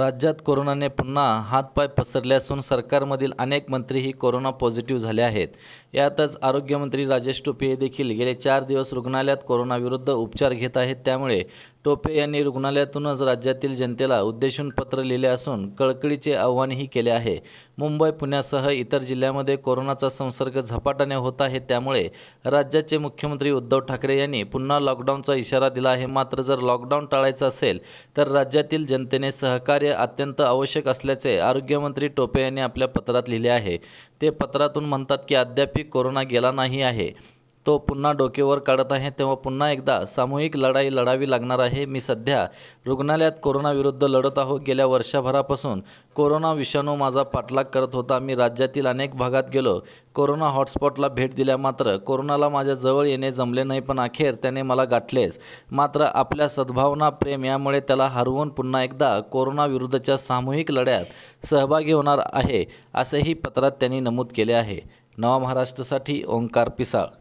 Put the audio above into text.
राज्यात कोरोनाने पुन्हा हातपाय पसरले असून सरकारमधील अनेक मंत्रीही कोरोना पॉझिटिव्ह झाले आहेत यातच आरोग्यमंत्री राजेश टोपे देखील गेले चार दिवस रुग्णालयात कोरोनाविरुद्ध उपचार घेत आहेत त्यामुळे टोपे यांनी रुग्णालयातूनच राज्यातील जनतेला उद्देशून पत्र लिहिले असून कळकळीचे आव्हानही केले आहे मुंबई पुण्यासह इतर जिल्ह्यामध्ये कोरोनाचा संसर्ग झपाट्याने होत आहे त्यामुळे राज्याचे मुख्यमंत्री उद्धव ठाकरे यांनी पुन्हा लॉकडाऊनचा इशारा दिला आहे मात्र जर लॉकडाऊन टाळायचं असेल तर राज्यातील जनतेने सहकार्य अत्यंत आवश्यक असल्याचे आरोग्यमंत्री टोपे यांनी आपल्या पत्रात लिहिले आहे ते पत्रातून म्हणतात की अद्यापही कोरोना गेला नाही आहे तो पुन्हा डोकेवर काढत आहे तेव्हा पुन्हा एकदा सामूहिक लढाई लढावी लागणार आहे मी सध्या रुग्णालयात कोरोनाविरुद्ध लढत आहोत गेल्या वर्षभरापासून कोरोना विषाणू माझा पाठलाग करत होता मी राज्यातील अनेक भागात गेलो कोरोना हॉटस्पॉटला भेट दिल्या मात्र कोरोनाला माझ्या जवळ येणे जमले नाही पण अखेर त्याने मला गाठलेच मात्र आपल्या सद्भावना प्रेम यामुळे त्याला हरवून पुन्हा एकदा कोरोनाविरुद्धच्या सामूहिक लढ्यात सहभागी होणार आहे असेही पत्रात त्यांनी नमूद केले आहे नवा महाराष्ट्रासाठी ओंकार पिसाळ